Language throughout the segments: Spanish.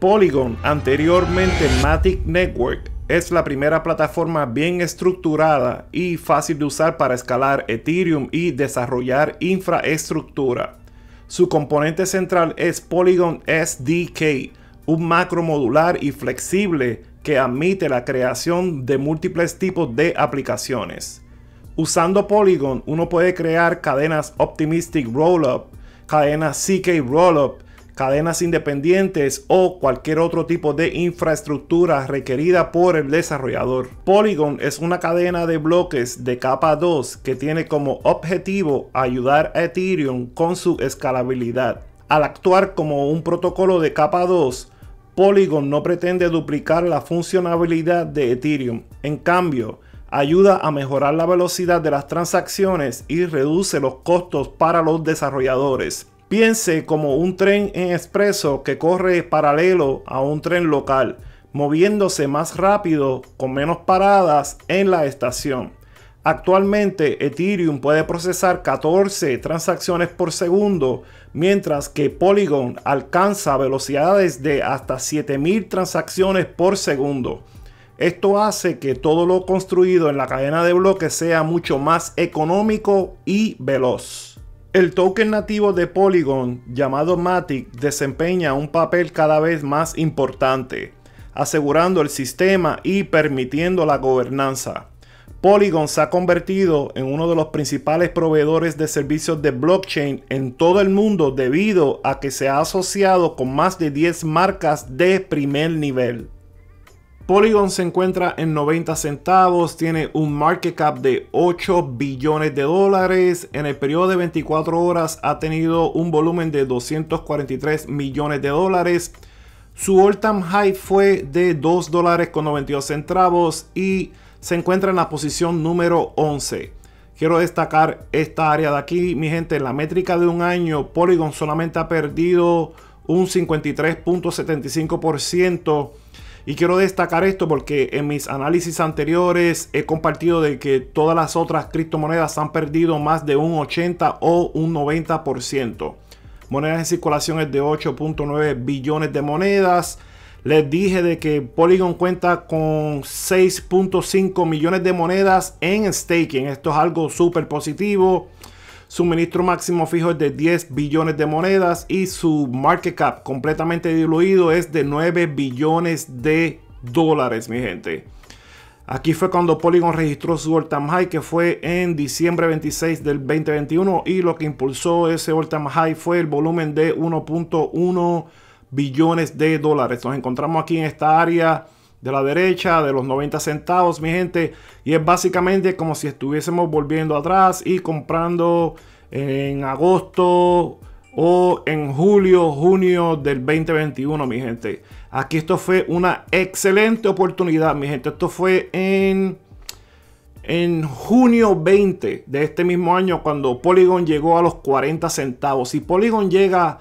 Polygon, anteriormente Matic Network, es la primera plataforma bien estructurada y fácil de usar para escalar Ethereum y desarrollar infraestructura. Su componente central es Polygon SDK, un macro modular y flexible que admite la creación de múltiples tipos de aplicaciones. Usando Polygon, uno puede crear cadenas Optimistic Rollup, cadenas CK Rollup cadenas independientes o cualquier otro tipo de infraestructura requerida por el desarrollador. Polygon es una cadena de bloques de capa 2 que tiene como objetivo ayudar a Ethereum con su escalabilidad. Al actuar como un protocolo de capa 2, Polygon no pretende duplicar la funcionalidad de Ethereum. En cambio, ayuda a mejorar la velocidad de las transacciones y reduce los costos para los desarrolladores. Piense como un tren en expreso que corre paralelo a un tren local, moviéndose más rápido con menos paradas en la estación. Actualmente Ethereum puede procesar 14 transacciones por segundo, mientras que Polygon alcanza velocidades de hasta 7000 transacciones por segundo. Esto hace que todo lo construido en la cadena de bloques sea mucho más económico y veloz. El token nativo de Polygon llamado Matic desempeña un papel cada vez más importante, asegurando el sistema y permitiendo la gobernanza. Polygon se ha convertido en uno de los principales proveedores de servicios de blockchain en todo el mundo debido a que se ha asociado con más de 10 marcas de primer nivel. Polygon se encuentra en 90 centavos, tiene un market cap de 8 billones de dólares. En el periodo de 24 horas ha tenido un volumen de 243 millones de dólares. Su all-time high fue de 2 dólares con 92 centavos y se encuentra en la posición número 11. Quiero destacar esta área de aquí, mi gente, en la métrica de un año, Polygon solamente ha perdido un 53.75%. Y quiero destacar esto porque en mis análisis anteriores he compartido de que todas las otras criptomonedas han perdido más de un 80 o un 90%. Monedas en circulación es de 8.9 billones de monedas. Les dije de que Polygon cuenta con 6.5 millones de monedas en staking. Esto es algo súper positivo suministro máximo fijo es de 10 billones de monedas y su market cap completamente diluido es de 9 billones de dólares, mi gente. Aquí fue cuando Polygon registró su all high que fue en diciembre 26 del 2021 y lo que impulsó ese all high fue el volumen de 1.1 billones de dólares. Nos encontramos aquí en esta área de la derecha, de los 90 centavos, mi gente. Y es básicamente como si estuviésemos volviendo atrás y comprando en agosto o en julio, junio del 2021, mi gente. Aquí esto fue una excelente oportunidad, mi gente. Esto fue en, en junio 20 de este mismo año cuando Polygon llegó a los 40 centavos. Si Polygon llega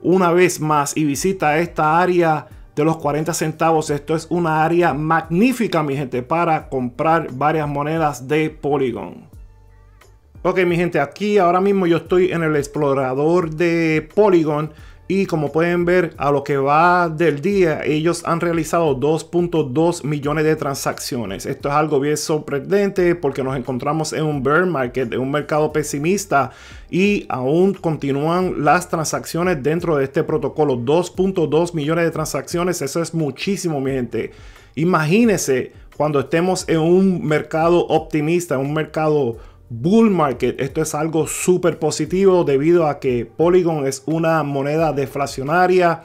una vez más y visita esta área de los 40 centavos. Esto es una área magnífica, mi gente, para comprar varias monedas de Polygon. Ok, mi gente, aquí ahora mismo yo estoy en el explorador de Polygon. Y como pueden ver, a lo que va del día, ellos han realizado 2.2 millones de transacciones. Esto es algo bien sorprendente porque nos encontramos en un bear market, en un mercado pesimista y aún continúan las transacciones dentro de este protocolo. 2.2 millones de transacciones, eso es muchísimo, mi gente. Imagínense cuando estemos en un mercado optimista, en un mercado bull market. Esto es algo súper positivo debido a que Polygon es una moneda deflacionaria.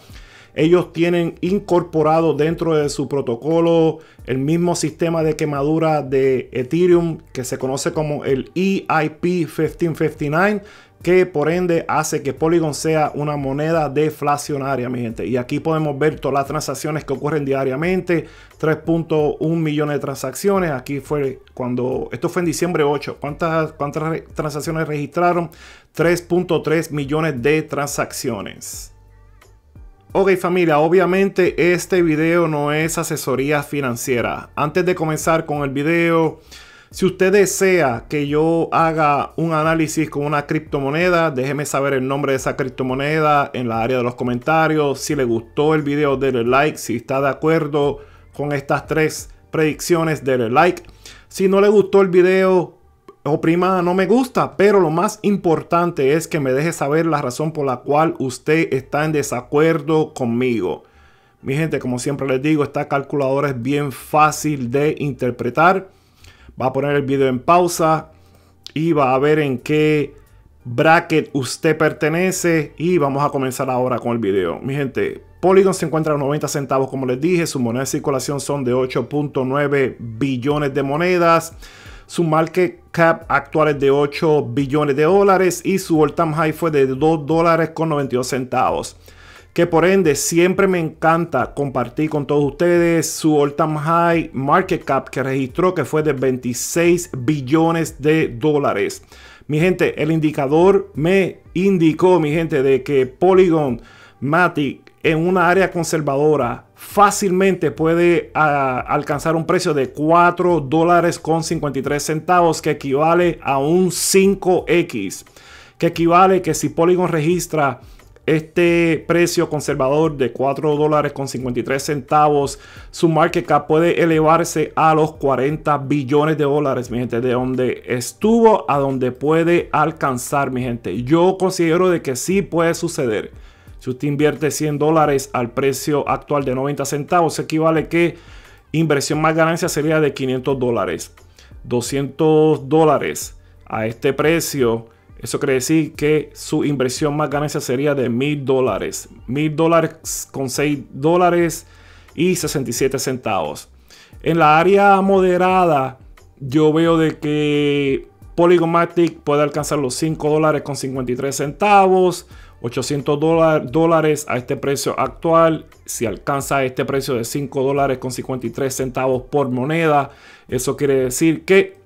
Ellos tienen incorporado dentro de su protocolo el mismo sistema de quemadura de Ethereum que se conoce como el EIP 1559 que por ende hace que Polygon sea una moneda deflacionaria, mi gente. Y aquí podemos ver todas las transacciones que ocurren diariamente, 3.1 millones de transacciones. Aquí fue cuando, esto fue en diciembre 8, ¿cuántas, cuántas transacciones registraron? 3.3 millones de transacciones. Ok familia, obviamente este video no es asesoría financiera. Antes de comenzar con el video, si usted desea que yo haga un análisis con una criptomoneda, déjeme saber el nombre de esa criptomoneda en la área de los comentarios. Si le gustó el video, denle like. Si está de acuerdo con estas tres predicciones, denle like. Si no le gustó el video, oprima no me gusta, pero lo más importante es que me deje saber la razón por la cual usted está en desacuerdo conmigo. Mi gente, como siempre les digo, esta calculadora es bien fácil de interpretar va a poner el video en pausa y va a ver en qué bracket usted pertenece y vamos a comenzar ahora con el video. Mi gente, Polygon se encuentra a 90 centavos como les dije, Su moneda de circulación son de 8.9 billones de monedas. Su market cap actual es de 8 billones de dólares y su all time high fue de 2 dólares con 92 centavos que por ende siempre me encanta compartir con todos ustedes su all time high market cap que registró que fue de 26 billones de dólares. Mi gente, el indicador me indicó, mi gente, de que Polygon Matic en una área conservadora fácilmente puede ah, alcanzar un precio de 4 dólares con 53 centavos que equivale a un 5x que equivale que si Polygon registra este precio conservador de 4 dólares con 53 centavos, su market cap puede elevarse a los 40 billones de dólares, mi gente, de donde estuvo a donde puede alcanzar, mi gente. Yo considero de que sí puede suceder. Si usted invierte 100 dólares al precio actual de 90 centavos, equivale que inversión más ganancia sería de 500 dólares. 200 dólares a este precio eso quiere decir que su inversión más ganancia sería de mil dólares. Mil dólares con 6 dólares y 67 centavos. En la área moderada, yo veo de que Polygomatic puede alcanzar los 5 dólares con 53 centavos. 800 dólares a este precio actual. Si alcanza este precio de 5 dólares con 53 centavos por moneda, eso quiere decir que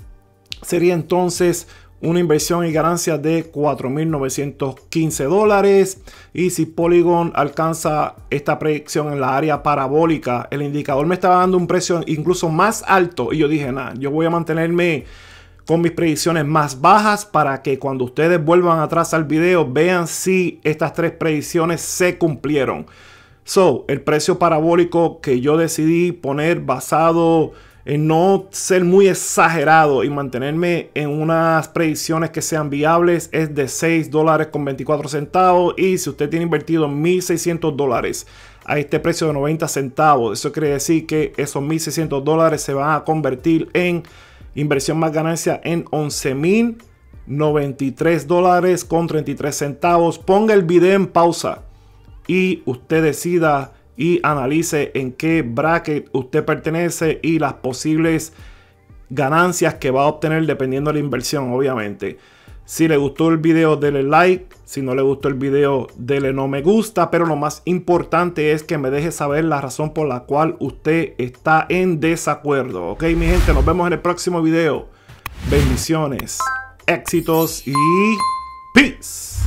sería entonces una inversión y ganancia de 4.915 dólares. Y si Polygon alcanza esta predicción en la área parabólica, el indicador me estaba dando un precio incluso más alto. Y yo dije, nada, yo voy a mantenerme con mis predicciones más bajas para que cuando ustedes vuelvan atrás al video vean si estas tres predicciones se cumplieron. So, el precio parabólico que yo decidí poner basado en no ser muy exagerado y mantenerme en unas predicciones que sean viables es de 6 dólares con 24 centavos y si usted tiene invertido 1.600 dólares a este precio de 90 centavos, eso quiere decir que esos 1.600 dólares se van a convertir en inversión más ganancia en 11.093 dólares con 33 centavos. Ponga el video en pausa y usted decida y analice en qué bracket usted pertenece y las posibles ganancias que va a obtener dependiendo de la inversión, obviamente. Si le gustó el video, dele like. Si no le gustó el video, dele no me gusta. Pero lo más importante es que me deje saber la razón por la cual usted está en desacuerdo. Ok, mi gente, nos vemos en el próximo video. Bendiciones, éxitos y peace.